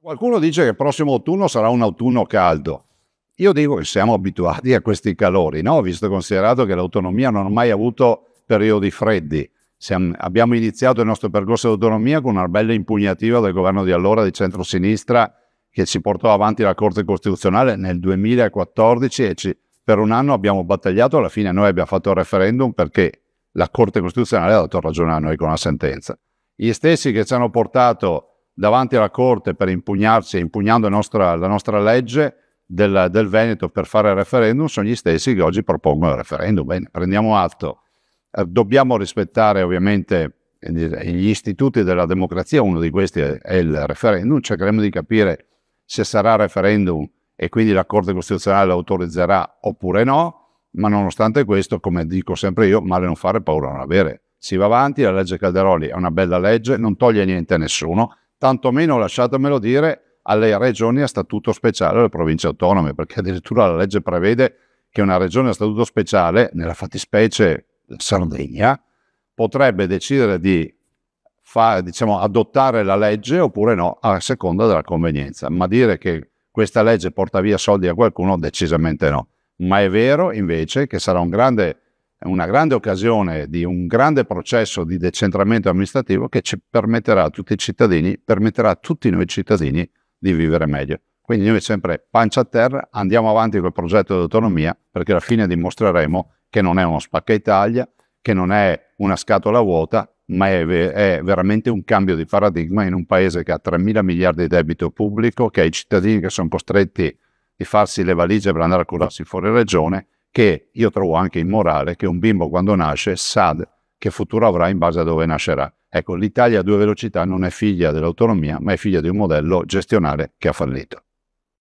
Qualcuno dice che il prossimo autunno sarà un autunno caldo. Io dico che siamo abituati a questi calori, no? visto e considerato che l'autonomia non ha mai avuto periodi freddi. Siamo, abbiamo iniziato il nostro percorso di autonomia con una bella impugnativa del governo di allora di centrosinistra che ci portò avanti la Corte Costituzionale nel 2014 e ci, per un anno abbiamo battagliato, alla fine noi abbiamo fatto il referendum perché la Corte Costituzionale ha dato ragione a noi con la sentenza. Gli stessi che ci hanno portato davanti alla Corte per impugnarsi, impugnando la nostra, la nostra legge del, del, Veneto per fare il referendum, sono gli stessi che oggi propongono il referendum. Bene, prendiamo atto. Eh, dobbiamo rispettare ovviamente gli istituti della democrazia, uno di questi è il referendum, cercheremo di capire se sarà referendum e quindi la Corte Costituzionale lo autorizzerà oppure no, ma nonostante questo, come dico sempre io, male non fare, paura non avere. Si va avanti, la legge Calderoli è una bella legge, non toglie niente a nessuno, tantomeno lasciatemelo dire alle regioni a statuto speciale, alle province autonome, perché addirittura la legge prevede che una regione a statuto speciale, nella fattispecie Sardegna, potrebbe decidere di fa, diciamo, adottare la legge oppure no, a seconda della convenienza. Ma dire che questa legge porta via soldi a qualcuno, decisamente no. Ma è vero invece che sarà un grande una grande occasione di un grande processo di decentramento amministrativo che ci permetterà a tutti i cittadini, permetterà a tutti noi cittadini di vivere meglio. Quindi noi sempre pancia a terra, andiamo avanti col progetto di autonomia perché alla fine dimostreremo che non è uno spacca Italia, che non è una scatola vuota, ma è, è, veramente un cambio di paradigma in un paese che ha 3 mila miliardi di debito pubblico, che ha i cittadini che sono costretti a farsi le valigie per andare a curarsi fuori regione che io trovo anche immorale, che un bimbo quando nasce sa che futuro avrà in base a dove nascerà. Ecco, l'Italia a due velocità non è figlia dell'autonomia, ma è figlia di un modello gestionale che ha fallito.